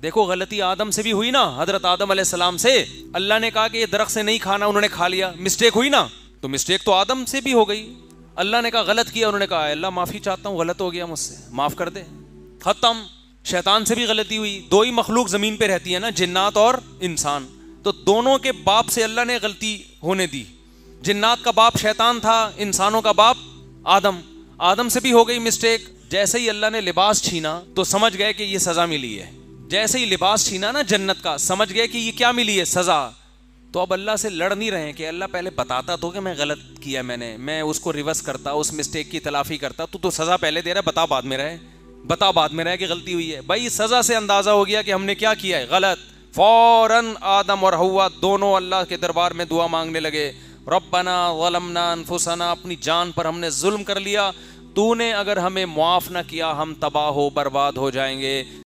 देखो गलती आदम से भी हुई ना हजरत आदम सलाम से अल्लाह ने कहा कि ये दरख्त से नहीं खाना उन्होंने खा लिया मिस्टेक हुई ना तो मिस्टेक तो आदम से भी हो गई अल्लाह ने कहा गलत किया उन्होंने कहा अल्लाह माफ़ी चाहता हूँ गलत हो गया मुझसे माफ़ कर दे ख़त्म शैतान से भी गलती हुई दो ही मखलूक ज़मीन पर रहती है ना जिन्नात और इंसान तो दोनों के बाप से अल्लाह ने गलती होने दी जिन्नात का बाप शैतान था इंसानों का बाप आदम आदम से भी हो गई मिस्टेक जैसे ही अल्लाह ने लिबास छीना तो समझ गए कि ये सज़ा मिली है जैसे ही लिबास छीना ना जन्नत का समझ गए कि ये क्या मिली है सज़ा तो अब अल्लाह से लड़ नहीं रहे कि अल्लाह पहले बताता तो कि मैं गलत किया मैंने मैं उसको रिवर्स करता उस मिस्टेक की तलाफी करता तू तो सज़ा पहले दे रहा है बता बाद में रहे बता बाद में रहे कि गलती हुई है भाई सज़ा से अंदाज़ा हो गया कि हमने क्या किया है गलत फ़ौरन आदम और हवा दोनों अल्लाह के दरबार में दुआ मांगने लगे रबना वलमना अनफुसना अपनी जान पर हमने जुल्म कर लिया तूने अगर हमें मुआफ़ ना किया हम तबाह हो बर्बाद हो जाएंगे